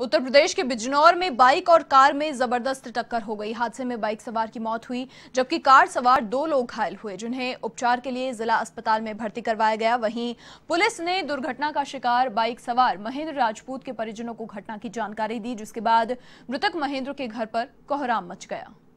उत्तर प्रदेश के बिजनौर में बाइक और कार में जबरदस्त टक्कर हो गई हादसे में बाइक सवार की मौत हुई जबकि कार सवार दो लोग घायल हुए जिन्हें उपचार के लिए जिला अस्पताल में भर्ती करवाया गया वहीं पुलिस ने दुर्घटना का शिकार बाइक सवार महेंद्र राजपूत के परिजनों को घटना की जानकारी दी जिसके बाद मृतक महेंद्र के घर पर कोहराम मच गया